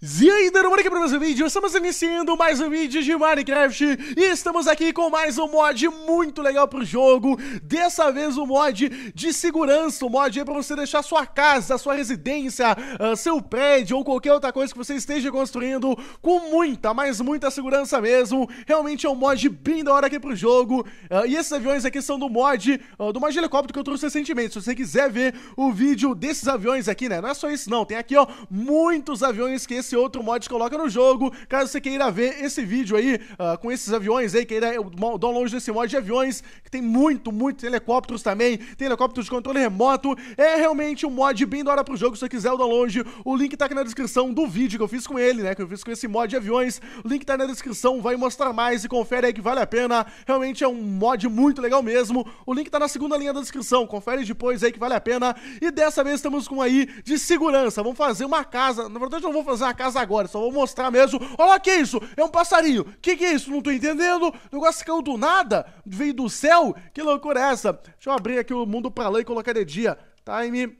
E aí, dando aqui para mais um vídeo, estamos iniciando mais um vídeo de Minecraft e estamos aqui com mais um mod muito legal pro jogo, dessa vez o um mod de segurança, um mod é para você deixar sua casa, sua residência, ah, seu prédio ou qualquer outra coisa que você esteja construindo com muita, mas muita segurança mesmo, realmente é um mod bem da hora aqui pro jogo ah, e esses aviões aqui são do mod, ah, do mod helicóptero que eu trouxe recentemente, se você quiser ver o vídeo desses aviões aqui, né, não é só isso não, tem aqui ó, muitos aviões que esse esse outro mod coloca no jogo. Caso você queira ver esse vídeo aí uh, com esses aviões aí, queira o download desse mod de aviões, que tem muito, muito tem helicópteros também, tem helicópteros de controle remoto. É realmente um mod bem da hora pro jogo. Se você quiser o download, o link tá aqui na descrição do vídeo que eu fiz com ele, né? Que eu fiz com esse mod de aviões. O link tá na descrição, vai mostrar mais e confere aí que vale a pena. Realmente é um mod muito legal mesmo. O link tá na segunda linha da descrição, confere depois aí que vale a pena. E dessa vez estamos com aí de segurança. Vamos fazer uma casa. Na verdade, não vou fazer uma casa agora, só vou mostrar mesmo. Olha lá que isso, é um passarinho. Que que é isso? Não tô entendendo. O negócio caiu do nada, veio do céu. Que loucura é essa? Deixa eu abrir aqui o mundo pra lá e colocar de dia. Time,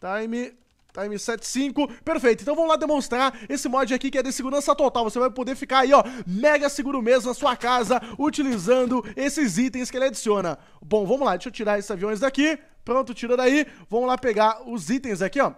time, Time 75, perfeito. Então vamos lá demonstrar esse mod aqui que é de segurança total. Você vai poder ficar aí, ó, mega seguro mesmo na sua casa, utilizando esses itens que ele adiciona. Bom, vamos lá, deixa eu tirar esses aviões daqui. Pronto, tira daí. Vamos lá pegar os itens aqui, ó.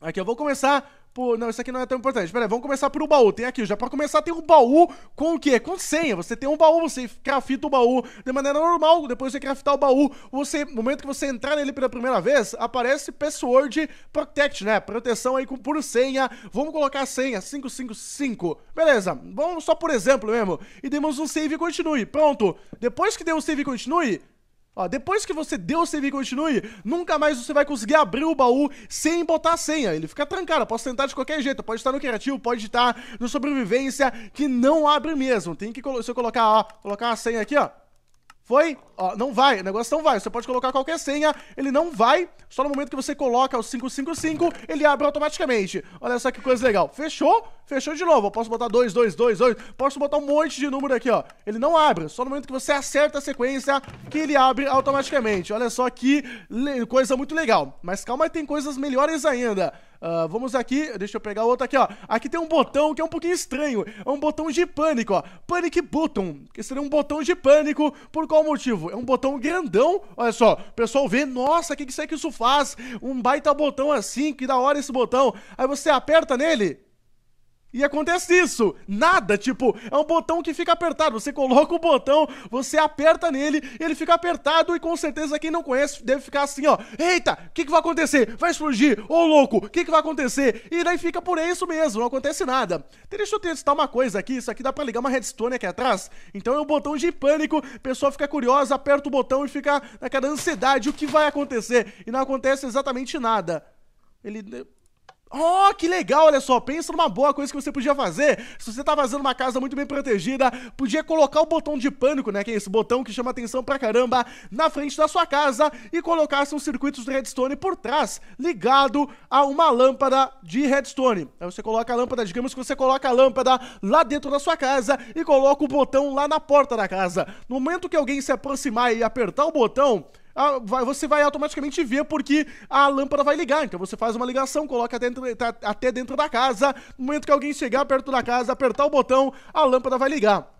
Aqui eu vou começar Pô, não, isso aqui não é tão importante. Pera aí, vamos começar pelo baú. Tem aqui, já pra começar tem um baú com o quê? Com senha. Você tem um baú, você crafta o baú de maneira normal. Depois de craftar o baú, você, no momento que você entrar nele pela primeira vez, aparece password protect, né? Proteção aí com por senha. Vamos colocar a senha, 555. Beleza, vamos só por exemplo mesmo. E demos um save e continue. Pronto. Depois que deu um save e continue, Ó, depois que você deu o save e continue, nunca mais você vai conseguir abrir o baú sem botar a senha. Ele fica trancado. Eu posso tentar de qualquer jeito. Pode estar no criativo, pode estar no sobrevivência, que não abre mesmo. Tem que, se eu colocar, ó, colocar uma senha aqui, ó. Foi? Ó, não vai, o negócio não vai. Você pode colocar qualquer senha, ele não vai. Só no momento que você coloca o 555, ele abre automaticamente. Olha só que coisa legal. Fechou? Fechou de novo. Eu posso botar 2, 2, 2, 2. Posso botar um monte de número aqui, ó. Ele não abre. Só no momento que você acerta a sequência, que ele abre automaticamente. Olha só que coisa muito legal. Mas calma, tem coisas melhores ainda. Uh, vamos aqui, deixa eu pegar outro aqui, ó. Aqui tem um botão que é um pouquinho estranho. É um botão de pânico, ó. Panic Button, que seria um botão de pânico. Por qual motivo? É um botão grandão. Olha só, o pessoal vê, nossa, o que, que isso é que isso faz? Um baita botão assim, que da hora esse botão. Aí você aperta nele, e acontece isso, nada, tipo, é um botão que fica apertado, você coloca o botão, você aperta nele, ele fica apertado e com certeza quem não conhece deve ficar assim, ó, eita, o que, que vai acontecer? Vai explodir, ô louco, o que, que vai acontecer? E daí fica por isso mesmo, não acontece nada. Então, deixa eu testar uma coisa aqui, isso aqui dá pra ligar uma redstone aqui atrás, então é um botão de pânico, a pessoa fica curiosa, aperta o botão e fica naquela ansiedade, o que vai acontecer? E não acontece exatamente nada. Ele Oh, que legal, olha só, pensa numa boa coisa que você podia fazer. Se você tá vazando uma casa muito bem protegida, podia colocar o botão de pânico, né, que é esse botão que chama atenção pra caramba, na frente da sua casa e colocasse uns circuitos de redstone por trás, ligado a uma lâmpada de redstone. Aí você coloca a lâmpada, digamos que você coloca a lâmpada lá dentro da sua casa e coloca o botão lá na porta da casa. No momento que alguém se aproximar e apertar o botão, ah, você vai automaticamente ver porque a lâmpada vai ligar. Então você faz uma ligação, coloca até dentro, tá, até dentro da casa. No momento que alguém chegar perto da casa, apertar o botão, a lâmpada vai ligar.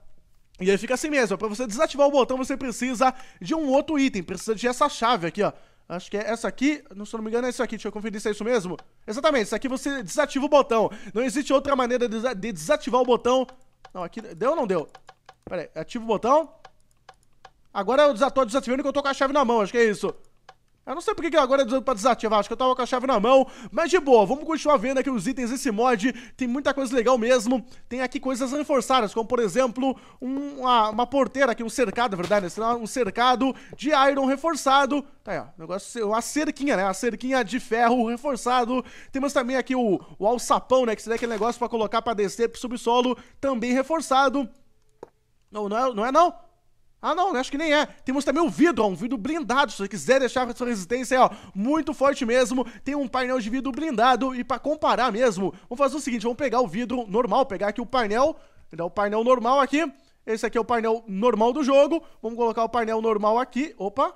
E aí fica assim mesmo. Para você desativar o botão, você precisa de um outro item. Precisa de essa chave aqui, ó. Acho que é essa aqui, não, se eu não me engano é isso aqui, deixa eu conferir se é isso mesmo. Exatamente, isso aqui você desativa o botão. Não existe outra maneira de desativar o botão. Não, aqui, deu ou não deu? Pera aí, ativa o botão. Agora eu tô desativando que eu tô com a chave na mão, acho que é isso. Eu não sei porque que agora é pra desativar, acho que eu tava com a chave na mão, mas de boa, vamos continuar vendo aqui os itens desse mod, tem muita coisa legal mesmo, tem aqui coisas reforçadas, como por exemplo, um, uma, uma, porteira aqui, um cercado, é verdade, né? um cercado de iron reforçado, tá aí ó, negócio, uma cerquinha, né, uma cerquinha de ferro reforçado, temos também aqui o, o alçapão, né, que seria aquele negócio pra colocar pra descer pro subsolo, também reforçado, não, não é não? É, não? Ah, não, acho que nem é. Temos também o vidro, ó, um vidro blindado. Se você quiser deixar a sua resistência, ó, muito forte mesmo. Tem um painel de vidro blindado. E para comparar mesmo, vamos fazer o seguinte, vamos pegar o vidro normal, pegar aqui o painel, o painel normal aqui. Esse aqui é o painel normal do jogo. Vamos colocar o painel normal aqui. Opa.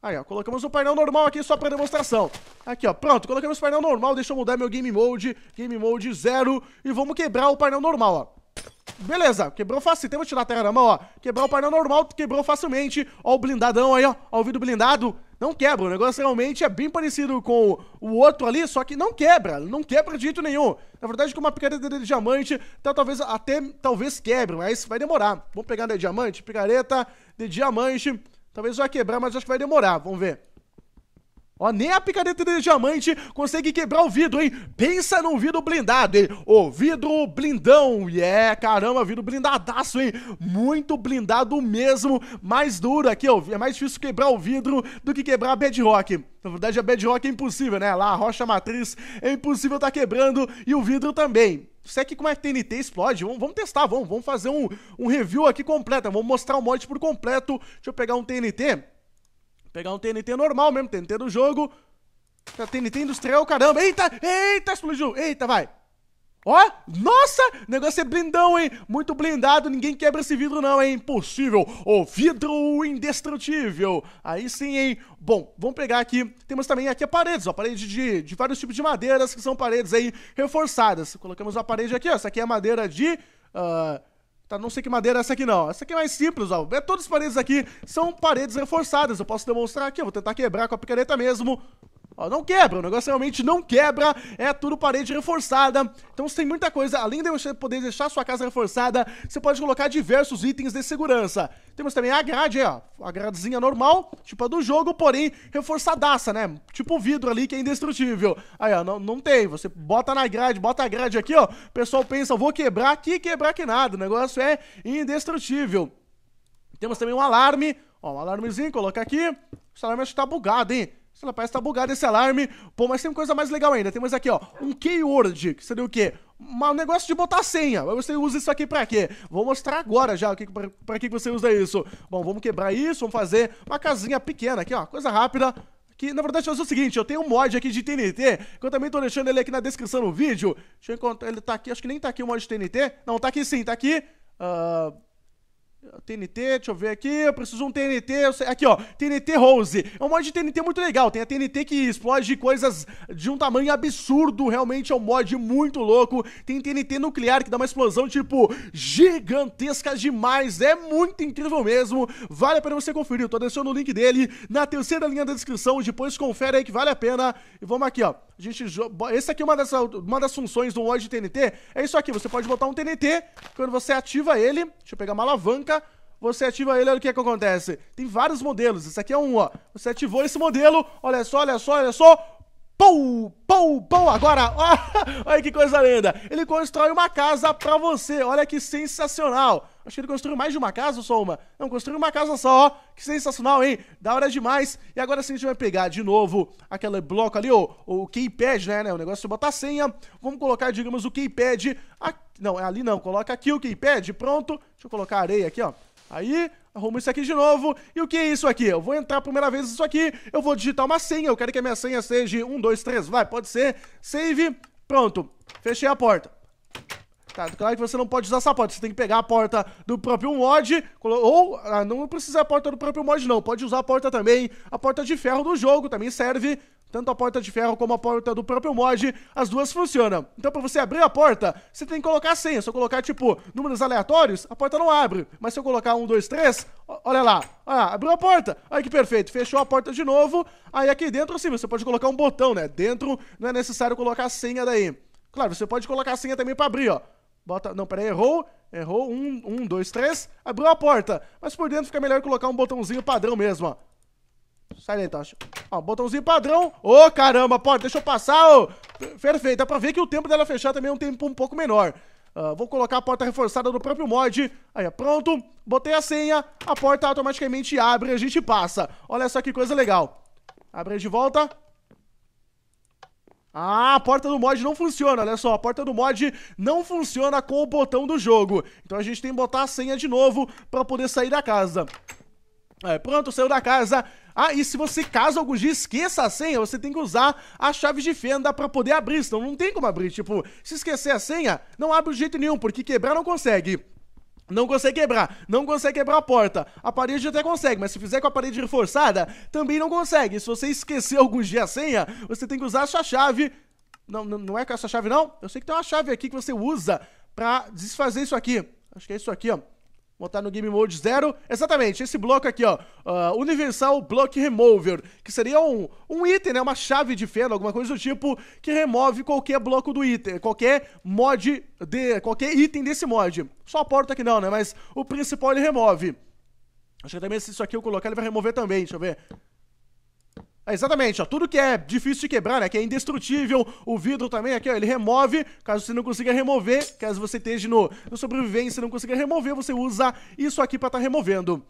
Aí, ó, colocamos o painel normal aqui só pra demonstração. Aqui, ó, pronto, colocamos o painel normal, deixa eu mudar meu game mode, game mode zero, e vamos quebrar o painel normal, ó. Beleza, quebrou fácil. Temos tirar a terra na mão, ó. Quebrar o painel normal, quebrou facilmente. Ó o blindadão aí, ó. Ó o vidro blindado. Não quebra. O negócio realmente é bem parecido com o outro ali, só que não quebra. Não quebra de jeito nenhum. Na verdade, com uma picareta é de diamante, tá talvez até talvez quebre, mas vai demorar. Vamos pegar de diamante, picareta de diamante. Talvez vai quebrar, mas acho que vai demorar. Vamos ver. Ó, nem a picareta de diamante consegue quebrar o vidro, hein? Pensa num vidro blindado, hein? Ô, vidro blindão. E yeah, é, caramba, vidro blindadaço, hein? Muito blindado mesmo. Mais duro aqui, ó. É mais difícil quebrar o vidro do que quebrar a bedrock. Na verdade, a bedrock é impossível, né? Lá, a rocha matriz é impossível tá quebrando. E o vidro também. Isso aqui como é que TNT explode? Vamos, vamos testar, vamos, vamos fazer um, um review aqui completo. Vamos mostrar o mod por completo. Deixa eu pegar um TNT. Pegar um TNT normal mesmo, TNT do jogo. TNT tá, industrial, caramba. Eita, eita, explodiu. Eita, vai. Ó, nossa, negócio é blindão, hein? Muito blindado, ninguém quebra esse vidro não, hein? Impossível. O vidro indestrutível. Aí sim, hein? Bom, vamos pegar aqui. Temos também aqui paredes, ó. Parede de, de vários tipos de madeiras, que são paredes aí reforçadas. Colocamos uma parede aqui, ó. Essa aqui é madeira de... Uh, Tá, não sei que madeira é essa aqui não. Essa aqui é mais simples, ó. Todas as paredes aqui são paredes reforçadas. Eu posso demonstrar aqui, eu vou tentar quebrar com a picareta mesmo. Ó, não quebra, o negócio realmente não quebra, é tudo parede reforçada. Então você tem muita coisa, além de você poder deixar sua casa reforçada, você pode colocar diversos itens de segurança. Temos também a grade, ó, a gradezinha normal, tipo a do jogo, porém reforçadaça, né? Tipo vidro ali que é indestrutível. Aí, ó, não, não tem, você bota na grade, bota a grade aqui, ó, o pessoal pensa, vou quebrar aqui, quebrar que nada, o negócio é indestrutível. Temos também um alarme, ó, um alarmezinho, coloca aqui, esse alarme acho que tá bugado, hein? Sei lá, parece que tá bugado esse alarme. Pô, mas tem coisa mais legal ainda. Temos aqui, ó, um keyword, que seria o quê? Um negócio de botar senha. Você usa isso aqui pra quê? Vou mostrar agora já que, pra, pra que você usa isso. Bom, vamos quebrar isso, vamos fazer uma casinha pequena aqui, ó. Coisa rápida. Que, na verdade, faz o seguinte, eu tenho um mod aqui de TNT, que eu também tô deixando ele aqui na descrição do vídeo. Deixa eu encontrar, ele tá aqui, acho que nem tá aqui o mod de TNT. Não, tá aqui sim, tá aqui. Uh, TNT, deixa eu ver aqui, eu preciso de um TNT, sei, aqui ó, TNT Rose, é um mod de TNT muito legal, tem a TNT que explode coisas de um tamanho absurdo, realmente é um mod muito louco, tem TNT nuclear que dá uma explosão tipo gigantesca demais, é muito incrível mesmo, vale a pena você conferir, eu tô deixando o link dele na terceira linha da descrição, depois confere aí que vale a pena, e vamos aqui ó, a gente, esse aqui é uma das, uma das funções do mod de TNT, é isso aqui, você pode botar um TNT, quando você ativa ele, deixa eu pegar uma alavanca, você ativa ele, olha o que, é que acontece. Tem vários modelos, esse aqui é um, ó. Você ativou esse modelo, olha só, olha só, olha só. Pou, pou, pou, agora, ó, olha que coisa linda. Ele constrói uma casa pra você, olha que sensacional. Acho que ele construiu mais de uma casa ou só uma? Não, construiu uma casa só, ó. Que sensacional, hein? Da hora demais. E agora sim a gente vai pegar de novo aquele bloco ali, ó, o keypad, né, né? O negócio de é botar senha. Vamos colocar, digamos, o keypad. Aqui. Não, é ali não, coloca aqui o keypad, pronto. Deixa eu colocar a areia aqui, ó. Aí, arrumo isso aqui de novo. E o que é isso aqui? Eu vou entrar a primeira vez nisso aqui, eu vou digitar uma senha, eu quero que a minha senha seja 1, 2, 3, vai, pode ser. Save, pronto, fechei a porta. Tá, claro que você não pode usar essa porta, você tem que pegar a porta do próprio mod, ou ah, não precisa a porta do próprio mod não, pode usar a porta também, a porta de ferro do jogo também serve tanto a porta de ferro como a porta do próprio mod, as duas funcionam. Então para você abrir a porta, você tem que colocar a senha. Se eu colocar, tipo, números aleatórios, a porta não abre. Mas se eu colocar um, dois, três, olha lá. lá, ah, abriu a porta. Olha que perfeito. Fechou a porta de novo. Aí aqui dentro, sim, você pode colocar um botão, né? Dentro não é necessário colocar a senha daí. Claro, você pode colocar a senha também para abrir, ó. Bota. Não, peraí, errou. Errou. Um, um, dois, três. Abriu a porta. Mas por dentro fica melhor colocar um botãozinho padrão mesmo, ó. Sai daí, Tocha. Ó, botãozinho padrão. Ô, oh, caramba, pode, deixa eu passar, ô. Oh. Perfeito, dá é pra ver que o tempo dela fechar também é um tempo um pouco menor. Uh, vou colocar a porta reforçada do próprio mod. Aí, pronto. Botei a senha, a porta automaticamente abre e a gente passa. Olha só que coisa legal. Abre de volta. Ah, a porta do mod não funciona, olha só, a porta do mod não funciona com o botão do jogo. Então a gente tem que botar a senha de novo pra poder sair da casa. É, pronto, saiu da casa. Ah, e se você, caso algum dia esqueça a senha, você tem que usar a chave de fenda para poder abrir, senão não tem como abrir. Tipo, se esquecer a senha, não abre de jeito nenhum, porque quebrar não consegue. Não consegue quebrar, não consegue quebrar a porta. A parede até consegue, mas se fizer com a parede reforçada, também não consegue. Se você esquecer algum dia a senha, você tem que usar a sua chave. Não, não, não é com essa chave, não? Eu sei que tem uma chave aqui que você usa pra desfazer isso aqui. Acho que é isso aqui, ó. Botar no Game Mode 0. Exatamente, esse bloco aqui, ó. Uh, Universal Block Remover, que seria um, um item, né? Uma chave de feno, alguma coisa do tipo, que remove qualquer bloco do item, qualquer mod de. qualquer item desse mod. Só a porta aqui não, né? Mas o principal ele remove. Acho que também se isso aqui eu colocar, ele vai remover também, deixa eu ver. É, exatamente, ó. Tudo que é difícil de quebrar, né? Que é indestrutível. O vidro também aqui, ó. Ele remove. Caso você não consiga remover, caso você esteja no, no sobrevivência e não consiga remover, você usa isso aqui pra estar tá removendo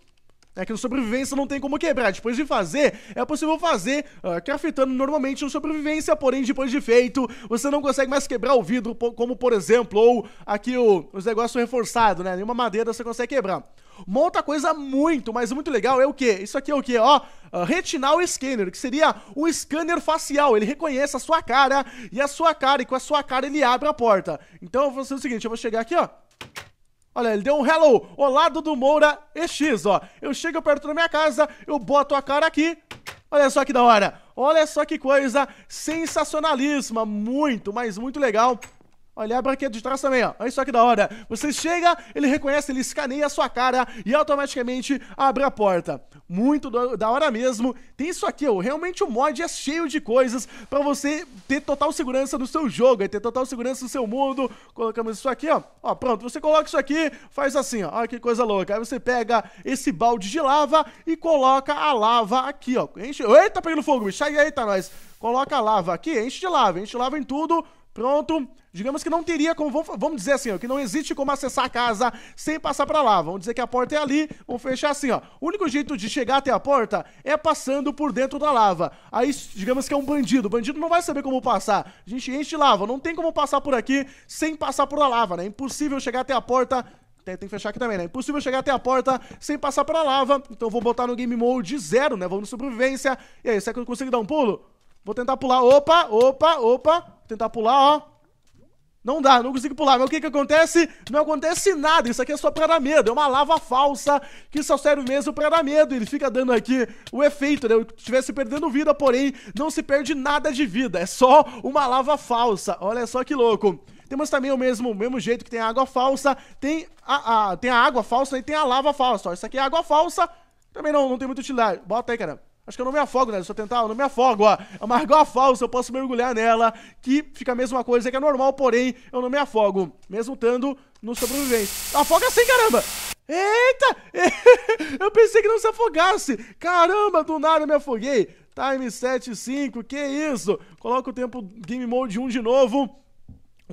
é que no sobrevivência não tem como quebrar. Depois de fazer, é possível fazer uh, ah, craftando normalmente no sobrevivência, porém depois de feito, você não consegue mais quebrar o vidro, como por exemplo, ou aqui o, os negócios reforçados, né? Nenhuma madeira você consegue quebrar. Uma outra coisa muito, mas muito legal é o que? Isso aqui é o que? Ó, uh, retinal scanner, que seria um scanner facial. Ele reconhece a sua cara e a sua cara, e com a sua cara ele abre a porta. Então eu vou fazer o seguinte: eu vou chegar aqui, ó. Olha, ele deu um hello, olá do Moura EX, ó. Eu chego perto da minha casa, eu boto a cara aqui. Olha só que da hora. Olha só que coisa sensacionalíssima, muito, mas muito legal Olha, aqui de trás também, ó. Olha só que da hora. Você chega, ele reconhece, ele escaneia a sua cara e automaticamente abre a porta. Muito do, da hora mesmo. Tem isso aqui, ó. Realmente o mod é cheio de coisas para você ter total segurança no seu jogo, é ter total segurança no seu mundo. Colocamos isso aqui, ó. Ó, pronto. Você coloca isso aqui, faz assim, ó. Olha que coisa louca. Aí você pega esse balde de lava e coloca a lava aqui, ó. Enche... Eita, pegando fogo, bicho. aí, tá nós. Coloca a lava aqui, enche de lava, enche de lava em tudo. Pronto. Digamos que não teria como. Vamos dizer assim, ó, que não existe como acessar a casa sem passar para lá. Vamos dizer que a porta é ali, vamos fechar assim, ó. O único jeito de chegar até a porta é passando por dentro da lava. Aí, digamos que é um bandido. O bandido não vai saber como passar. A gente enche lava. Não tem como passar por aqui sem passar por a lava, né? É impossível chegar até a porta tem, tem, que fechar aqui também, né? É impossível chegar até a porta sem passar pra lava. Então vou botar no game mode zero, né? Vamos no sobrevivência. E aí, será que eu consigo dar um pulo? Vou tentar pular. Opa, opa, opa. Vou tentar pular, ó. Não dá, não consigo pular. Mas o que que acontece? Não acontece nada. Isso aqui é só pra dar medo. É uma lava falsa que só serve mesmo pra dar medo. Ele fica dando aqui o efeito, né? Eu estivesse perdendo vida, porém, não se perde nada de vida. É só uma lava falsa. Olha só que louco. Temos também o mesmo, o mesmo jeito que tem a água falsa, tem a, a, tem a água falsa e tem a lava falsa. Ó, isso aqui é água falsa, também não, não tem muito utilidade. Bota aí, cara. Acho que eu não me afogo, né? Se eu tentar, eu não me afogo, ó. uma Margot Falsa, eu posso mergulhar nela, que fica a mesma coisa que é normal, porém, eu não me afogo. Mesmo estando no sobrevivente. Afoga assim, caramba! Eita! eu pensei que não se afogasse. Caramba, do nada eu me afoguei. Time 7.5, que isso? Coloca o tempo Game Mode 1 de novo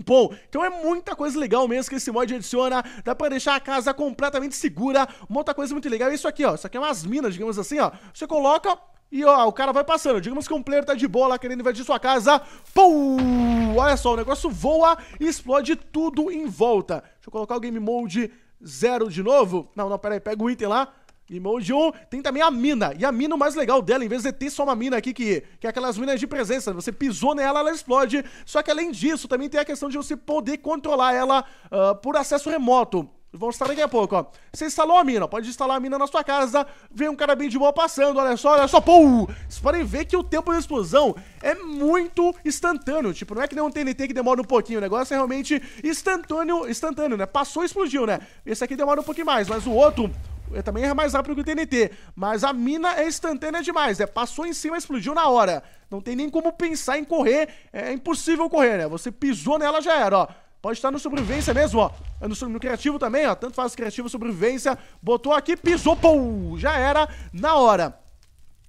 pô então é muita coisa legal mesmo que esse mod adiciona, dá pra deixar a casa completamente segura, uma outra coisa muito legal é isso aqui, ó, isso aqui é umas minas, digamos assim, ó, você coloca e, ó, o cara vai passando, digamos que um player tá de boa lá querendo invadir sua casa, pum, olha só, o negócio voa e explode tudo em volta, deixa eu colocar o game mode zero de novo, não, não, peraí, pega o item lá, Emoji 1. Tem também a mina. E a mina, o mais legal dela, em vez de ter só uma mina aqui, que, que é aquelas minas de presença, você pisou nela, ela explode. Só que além disso, também tem a questão de você poder controlar ela uh, por acesso remoto. Vou mostrar daqui a pouco, ó. Você instalou a mina, pode instalar a mina na sua casa, vem um cara bem de boa passando, olha só, olha só, pô! Vocês podem ver que o tempo de explosão é muito instantâneo, tipo, não é que nem um TNT que demora um pouquinho, o negócio é realmente instantâneo, instantâneo, né? Passou, explodiu, né? Esse aqui demora um pouquinho mais, mas o outro, é, também é mais rápido que o TNT. Mas a mina é instantânea demais. É, passou em cima, explodiu na hora. Não tem nem como pensar em correr. É, é, impossível correr, né? Você pisou nela, já era, ó. Pode estar no sobrevivência mesmo, ó. É no, no criativo também, ó. Tanto faz criativo, sobrevivência. Botou aqui, pisou, pum! Já era na hora.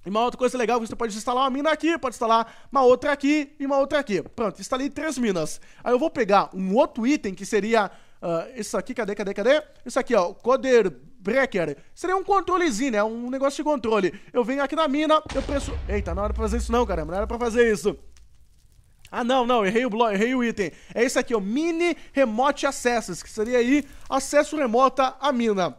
E uma outra coisa legal, você pode instalar uma mina aqui, pode instalar uma outra aqui e uma outra aqui. Pronto, instalei três minas. Aí eu vou pegar um outro item que seria... Uh, isso aqui, cadê, cadê, cadê? Isso aqui, ó, Coder breaker seria um controlezinho, né? Um negócio de controle. Eu venho aqui na mina, eu penso... Eita, não era pra fazer isso não, caramba. Não era pra fazer isso. Ah, não, não, errei o bloco, errei o item. É isso aqui, o Mini Remote Access, que seria aí acesso remoto à mina.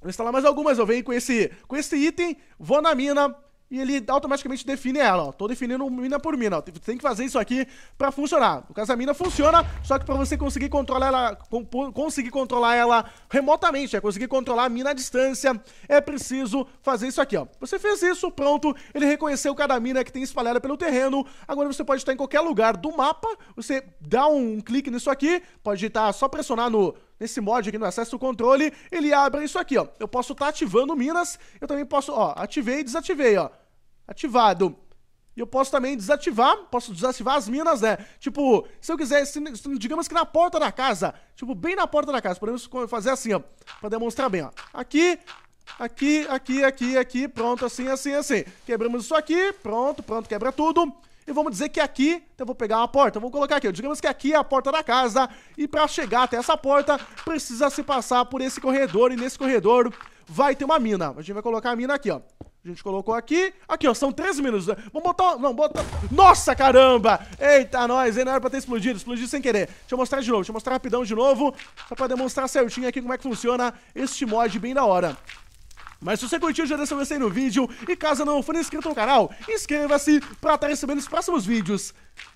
Vou instalar mais algumas, eu venho com esse, com esse item, vou na mina, e ele automaticamente define ela, ó. Tô definindo mina por mina, ó. Tem que fazer isso aqui pra funcionar. No caso, a mina funciona, só que pra você conseguir controlar ela, conseguir controlar ela remotamente, é conseguir controlar a mina à distância, é preciso fazer isso aqui, ó. Você fez isso, pronto. Ele reconheceu cada mina que tem espalhada pelo terreno. Agora você pode estar em qualquer lugar do mapa, você dá um clique nisso aqui, pode estar só pressionar no nesse mod aqui no acesso controle, ele abre isso aqui, ó. Eu posso estar tá ativando minas, eu também posso, ó, ativei e desativei, ó. Ativado. E eu posso também desativar, posso desativar as minas, né? Tipo, se eu quiser, se, digamos que na porta da casa, tipo, bem na porta da casa, podemos fazer assim, ó, pra demonstrar bem, ó. Aqui, aqui, aqui, aqui, aqui, pronto, assim, assim, assim. Quebramos isso aqui, pronto, pronto, quebra tudo. E vamos dizer que aqui, então eu vou pegar uma porta, vou colocar aqui, digamos que aqui é a porta da casa, e para chegar até essa porta, precisa se passar por esse corredor, e nesse corredor vai ter uma mina. A gente vai colocar a mina aqui, ó. A gente colocou aqui. Aqui, ó, são 13 minutos. Vamos botar... Não, bota... Nossa, caramba! Eita, nós, hein? Não era pra ter explodido. Explodiu sem querer. Deixa eu mostrar de novo. Deixa eu mostrar rapidão de novo. Só pra demonstrar certinho aqui como é que funciona este mod bem da hora. Mas se você curtiu, já deixa o gostei no vídeo. E caso não for inscrito no canal, inscreva-se para estar tá recebendo os próximos vídeos.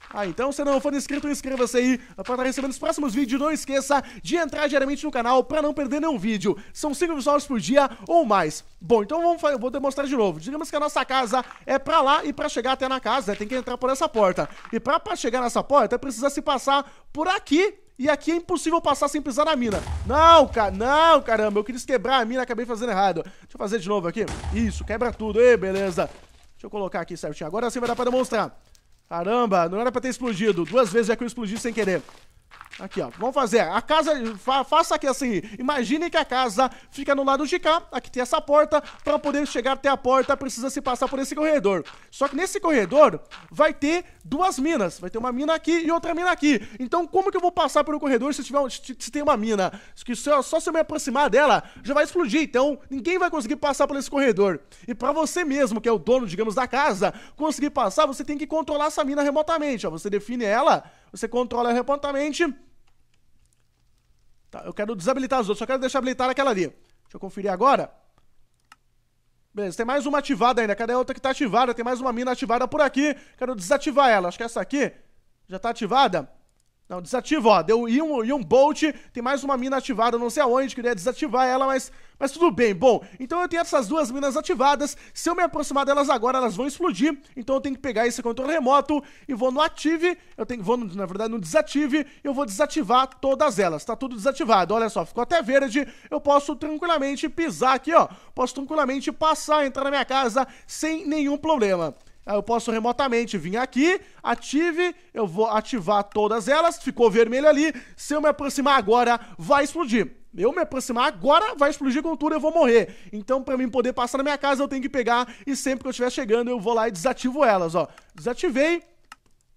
Ah, então se não for inscrito, inscreva-se aí para estar tá recebendo os próximos vídeos. Não esqueça de entrar diariamente no canal para não perder nenhum vídeo. São 5 visuals por dia ou mais. Bom, então vamos, vou demonstrar de novo. Digamos que a nossa casa é para lá e para chegar até na casa, né, tem que entrar por essa porta. E para chegar nessa porta, precisa se passar por aqui e aqui é impossível passar sem pisar na mina. Não, cara, não, caramba. Eu quis quebrar a mina, acabei fazendo errado. Deixa eu fazer de novo aqui. Isso, quebra tudo. Ei, beleza. Deixa eu colocar aqui certinho. Agora sim vai dar pra demonstrar. Caramba, não era pra ter explodido. Duas vezes já que eu explodi sem querer. Aqui, ó. Vamos fazer. A casa. Fa faça aqui assim. Imagine que a casa fica no lado de cá. Aqui tem essa porta. Para poder chegar até a porta, precisa se passar por esse corredor. Só que nesse corredor vai ter duas minas. Vai ter uma mina aqui e outra mina aqui. Então, como que eu vou passar pelo corredor se, tiver, se, se tem uma mina? Que só, só se eu me aproximar dela, já vai explodir. Então, ninguém vai conseguir passar por esse corredor. E para você mesmo, que é o dono, digamos, da casa, conseguir passar, você tem que controlar essa mina remotamente. Ó. Você define ela você controla remotamente. Tá, eu quero desabilitar as outras, só quero deixar habilitar aquela ali. Deixa eu conferir agora. Beleza, tem mais uma ativada ainda. Cadê a outra que tá ativada? Tem mais uma mina ativada por aqui. Quero desativar ela. Acho que essa aqui já tá ativada. Não, desativa, ó. Deu e um, e um bolt. Tem mais uma mina ativada, não sei aonde. Queria desativar ela, mas mas tudo bem, bom, então eu tenho essas duas minas ativadas, se eu me aproximar delas agora, elas vão explodir, então eu tenho que pegar esse controle remoto e vou no ative, eu tenho, vou no, na verdade no desative, eu vou desativar todas elas, tá tudo desativado, olha só, ficou até verde, eu posso tranquilamente pisar aqui, ó, posso tranquilamente passar, entrar na minha casa sem nenhum problema. Ah, eu posso remotamente vir aqui, ative, eu vou ativar todas elas, ficou vermelho ali, se eu me aproximar agora, vai explodir eu me aproximar, agora vai explodir com tudo, eu vou morrer. Então, para mim poder passar na minha casa, eu tenho que pegar. E sempre que eu estiver chegando, eu vou lá e desativo elas, ó. Desativei.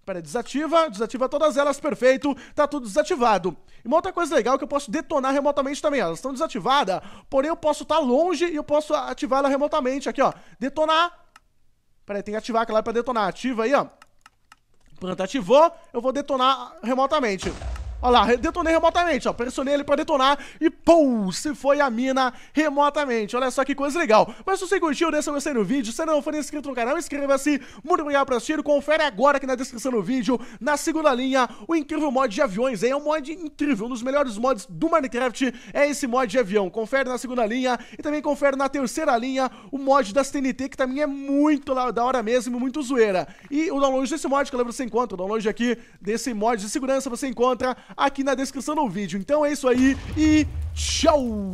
Pera, desativa, desativa todas elas, perfeito, tá tudo desativado. E uma outra coisa legal é que eu posso detonar remotamente também, elas estão desativadas, porém eu posso estar tá longe e eu posso ativá ela remotamente, aqui ó, detonar. Pera aí, tem que ativar aquela para detonar, ativa aí ó. Pronto, ativou, eu vou detonar remotamente. Olha lá, detonei remotamente, ó. Pressionei ele pra detonar e pum! Se foi a mina remotamente. Olha só que coisa legal. Mas se você curtiu, deixa o gostei no vídeo. Se não for inscrito no canal, inscreva-se. Muito obrigado por assistir. Confere agora aqui na descrição do vídeo, na segunda linha, o incrível mod de aviões. Hein? É um mod incrível, um dos melhores mods do Minecraft é esse mod de avião. Confere na segunda linha e também confere na terceira linha o mod das TNT, que também é muito da hora mesmo, muito zoeira. E o download desse mod, que eu lembro, você encontra. O download aqui desse mod de segurança você encontra aqui na descrição do vídeo. Então é isso aí e tchau!